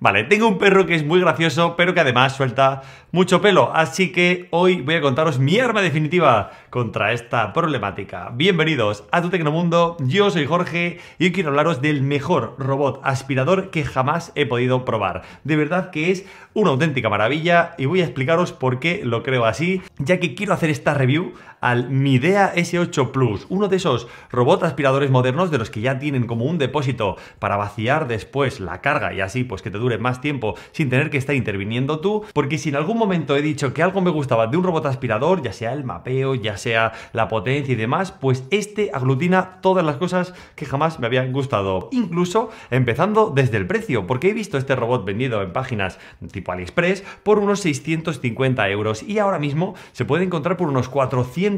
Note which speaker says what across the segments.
Speaker 1: Vale, tengo un perro que es muy gracioso, pero que además suelta mucho pelo, así que hoy voy a contaros mi arma definitiva contra esta problemática. Bienvenidos a tu Tecnomundo, yo soy Jorge y hoy quiero hablaros del mejor robot aspirador que jamás he podido probar. De verdad que es una auténtica maravilla y voy a explicaros por qué lo creo así, ya que quiero hacer esta review al Midea S8 Plus, uno de esos robots aspiradores modernos de los que ya tienen como un depósito para vaciar después la carga y así pues que te dure más tiempo sin tener que estar interviniendo tú, porque si en algún momento he dicho que algo me gustaba de un robot aspirador, ya sea el mapeo, ya sea la potencia y demás, pues este aglutina todas las cosas que jamás me habían gustado, incluso empezando desde el precio, porque he visto este robot vendido en páginas tipo AliExpress por unos 650 euros y ahora mismo se puede encontrar por unos 400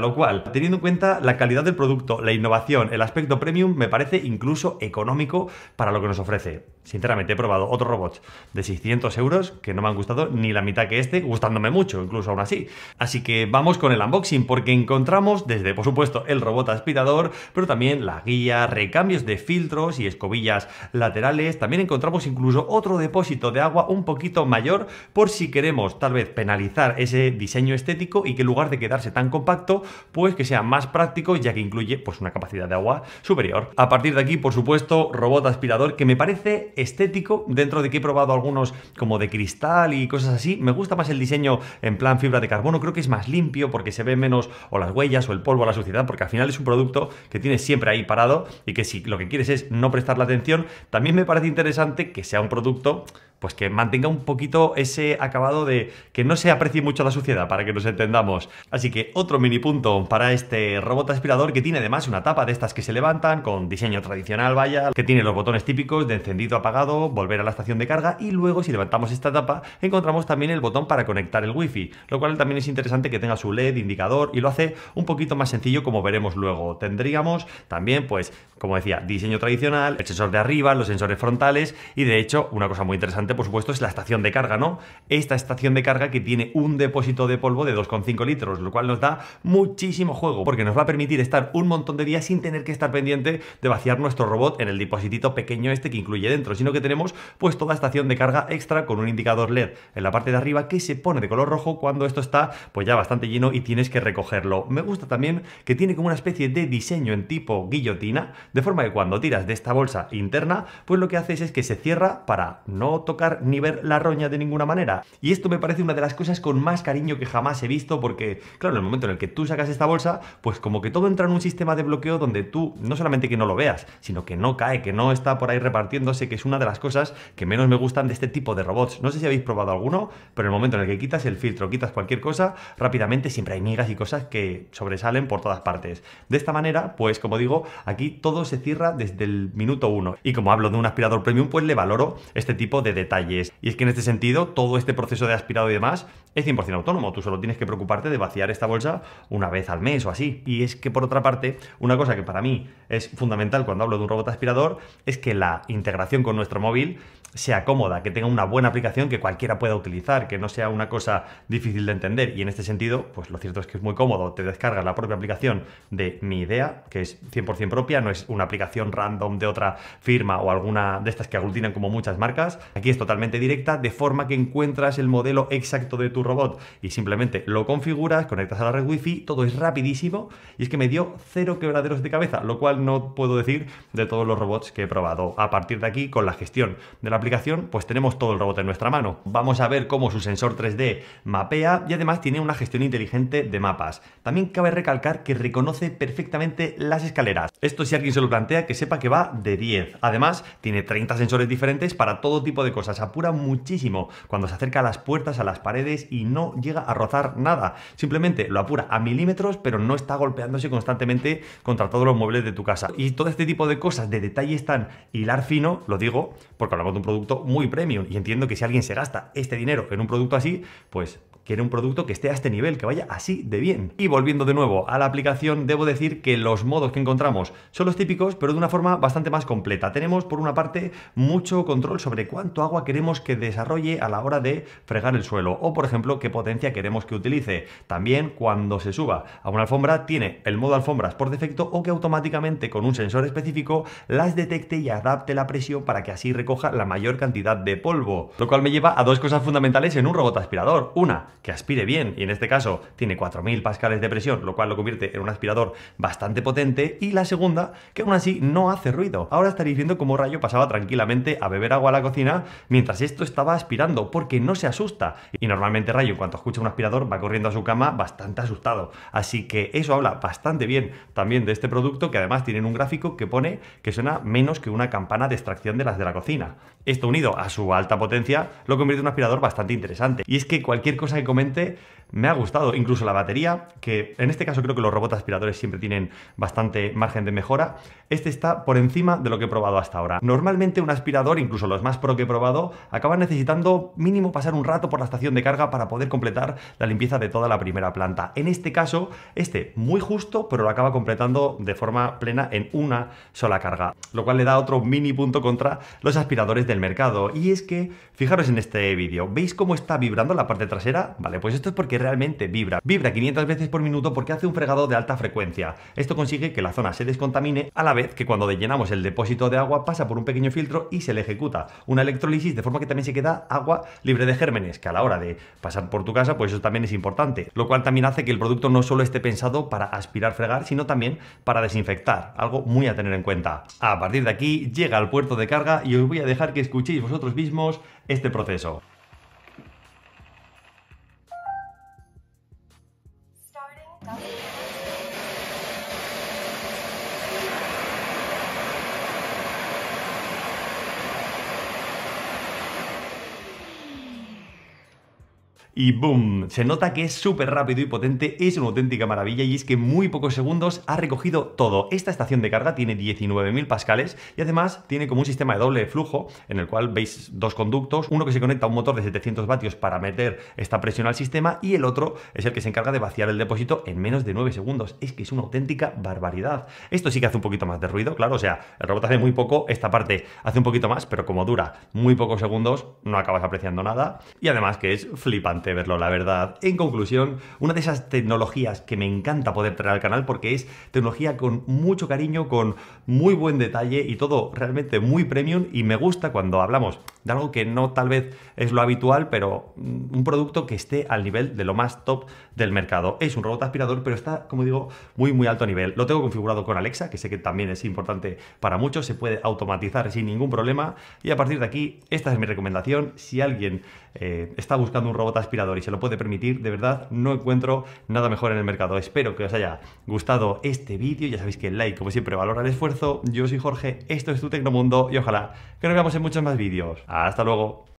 Speaker 1: lo cual, teniendo en cuenta la calidad del producto, la innovación, el aspecto premium, me parece incluso económico para lo que nos ofrece. Sinceramente, he probado otro robot de 600 euros que no me han gustado ni la mitad que este, gustándome mucho, incluso aún así. Así que vamos con el unboxing, porque encontramos desde, por supuesto, el robot aspirador, pero también la guía, recambios de filtros y escobillas laterales. También encontramos incluso otro depósito de agua un poquito mayor por si queremos tal vez penalizar ese diseño estético y que en lugar de quedarse tan compacto, pues que sea más práctico ya que incluye pues una capacidad de agua superior. A partir de aquí, por supuesto, robot aspirador que me parece estético dentro de que he probado algunos como de cristal y cosas así. Me gusta más el diseño en plan fibra de carbono, creo que es más limpio porque se ve menos o las huellas o el polvo o la suciedad porque al final es un producto que tienes siempre ahí parado y que si lo que quieres es no prestarle atención, también me parece interesante que sea un producto pues que mantenga un poquito ese acabado de que no se aprecie mucho la suciedad, para que nos entendamos. Así que otro mini punto para este robot aspirador que tiene además una tapa de estas que se levantan, con diseño tradicional, vaya, que tiene los botones típicos de encendido, apagado, volver a la estación de carga y luego si levantamos esta tapa encontramos también el botón para conectar el wifi, lo cual también es interesante que tenga su LED, indicador y lo hace un poquito más sencillo como veremos luego. Tendríamos también pues, como decía, diseño tradicional, el sensor de arriba, los sensores frontales y de hecho una cosa muy interesante por supuesto, es la estación de carga, ¿no? Esta estación de carga que tiene un depósito de polvo de 2,5 litros, lo cual nos da muchísimo juego, porque nos va a permitir estar un montón de días sin tener que estar pendiente de vaciar nuestro robot en el depositito pequeño este que incluye dentro, sino que tenemos pues toda estación de carga extra con un indicador LED en la parte de arriba que se pone de color rojo cuando esto está pues ya bastante lleno y tienes que recogerlo. Me gusta también que tiene como una especie de diseño en tipo guillotina, de forma que cuando tiras de esta bolsa interna, pues lo que haces es que se cierra para no tocar ni ver la roña de ninguna manera. Y esto me parece una de las cosas con más cariño que jamás he visto porque, claro, en el momento en el que tú sacas esta bolsa, pues como que todo entra en un sistema de bloqueo donde tú no solamente que no lo veas, sino que no cae, que no está por ahí repartiéndose, que es una de las cosas que menos me gustan de este tipo de robots. No sé si habéis probado alguno, pero en el momento en el que quitas el filtro, quitas cualquier cosa, rápidamente siempre hay migas y cosas que sobresalen por todas partes. De esta manera, pues como digo, aquí todo se cierra desde el minuto uno, Y como hablo de un aspirador premium, pues le valoro este tipo de detalles y es que en este sentido, todo este proceso de aspirado y demás es 100% autónomo. Tú solo tienes que preocuparte de vaciar esta bolsa una vez al mes o así. Y es que por otra parte, una cosa que para mí es fundamental cuando hablo de un robot aspirador es que la integración con nuestro móvil sea cómoda, que tenga una buena aplicación que cualquiera pueda utilizar, que no sea una cosa difícil de entender. Y en este sentido, pues lo cierto es que es muy cómodo. Te descargas la propia aplicación de Mi Idea, que es 100% propia, no es una aplicación random de otra firma o alguna de estas que aglutinan como muchas marcas. Aquí es totalmente directa, de forma que encuentras el modelo exacto de tu robot y simplemente lo configuras, conectas a la red wifi, todo es rapidísimo y es que me dio cero quebraderos de cabeza, lo cual no puedo decir de todos los robots que he probado. A partir de aquí, con la gestión de la aplicación, pues tenemos todo el robot en nuestra mano. Vamos a ver cómo su sensor 3D mapea y además tiene una gestión inteligente de mapas. También cabe recalcar que reconoce perfectamente las escaleras. Esto si alguien se lo plantea, que sepa que va de 10. Además, tiene 30 sensores diferentes para todo tipo de cosas. Apura muchísimo cuando se acerca a las puertas, a las paredes y no llega a rozar nada. Simplemente lo apura a milímetros, pero no está golpeándose constantemente contra todos los muebles de tu casa. Y todo este tipo de cosas, de detalles tan hilar fino, lo digo porque hablamos de un producto muy premium. Y entiendo que si alguien se gasta este dinero en un producto así, pues Quiere un producto que esté a este nivel, que vaya así de bien. Y volviendo de nuevo a la aplicación, debo decir que los modos que encontramos son los típicos, pero de una forma bastante más completa. Tenemos, por una parte, mucho control sobre cuánto agua queremos que desarrolle a la hora de fregar el suelo o, por ejemplo, qué potencia queremos que utilice. También, cuando se suba a una alfombra, tiene el modo alfombras por defecto o que automáticamente con un sensor específico las detecte y adapte la presión para que así recoja la mayor cantidad de polvo. Lo cual me lleva a dos cosas fundamentales en un robot aspirador. Una, que aspire bien, y en este caso tiene 4.000 pascales de presión, lo cual lo convierte en un aspirador bastante potente, y la segunda, que aún así no hace ruido. Ahora estaréis viendo cómo Rayo pasaba tranquilamente a beber agua a la cocina mientras esto estaba aspirando, porque no se asusta. Y normalmente Rayo, cuando escucha un aspirador, va corriendo a su cama bastante asustado. Así que eso habla bastante bien también de este producto, que además tienen un gráfico que pone que suena menos que una campana de extracción de las de la cocina. Esto unido a su alta potencia, lo convierte en un aspirador bastante interesante. Y es que cualquier cosa comente me ha gustado. Incluso la batería, que en este caso creo que los robots aspiradores siempre tienen bastante margen de mejora, este está por encima de lo que he probado hasta ahora. Normalmente un aspirador, incluso los más pro que he probado, acaba necesitando mínimo pasar un rato por la estación de carga para poder completar la limpieza de toda la primera planta. En este caso, este muy justo, pero lo acaba completando de forma plena en una sola carga, lo cual le da otro mini punto contra los aspiradores del mercado. Y es que, fijaros en este vídeo, ¿veis cómo está vibrando la parte trasera? Vale, pues esto es porque realmente vibra. Vibra 500 veces por minuto porque hace un fregado de alta frecuencia. Esto consigue que la zona se descontamine a la vez que cuando llenamos el depósito de agua pasa por un pequeño filtro y se le ejecuta una electrólisis de forma que también se queda agua libre de gérmenes, que a la hora de pasar por tu casa, pues eso también es importante. Lo cual también hace que el producto no solo esté pensado para aspirar, fregar, sino también para desinfectar, algo muy a tener en cuenta. A partir de aquí llega al puerto de carga y os voy a dejar que escuchéis vosotros mismos este proceso. y boom, se nota que es súper rápido y potente, es una auténtica maravilla y es que en muy pocos segundos ha recogido todo. Esta estación de carga tiene 19.000 pascales y además tiene como un sistema de doble flujo en el cual veis dos conductos, uno que se conecta a un motor de 700 vatios para meter esta presión al sistema y el otro es el que se encarga de vaciar el depósito en menos de 9 segundos. Es que es una auténtica barbaridad. Esto sí que hace un poquito más de ruido, claro, o sea, el robot hace muy poco, esta parte hace un poquito más, pero como dura muy pocos segundos no acabas apreciando nada y además que es flipante verlo, la verdad. En conclusión, una de esas tecnologías que me encanta poder traer al canal porque es tecnología con mucho cariño, con muy buen detalle y todo realmente muy premium y me gusta cuando hablamos de algo que no tal vez es lo habitual, pero mm, un producto que esté al nivel de lo más top del mercado. Es un robot aspirador, pero está, como digo, muy muy alto nivel. Lo tengo configurado con Alexa, que sé que también es importante para muchos, se puede automatizar sin ningún problema y a partir de aquí, esta es mi recomendación. Si alguien eh, está buscando un robot aspirador y se lo puede permitir, de verdad no encuentro nada mejor en el mercado. Espero que os haya gustado este vídeo, ya sabéis que el like como siempre valora el esfuerzo. Yo soy Jorge, esto es tu Tecnomundo y ojalá que nos veamos en muchos más vídeos. Hasta luego.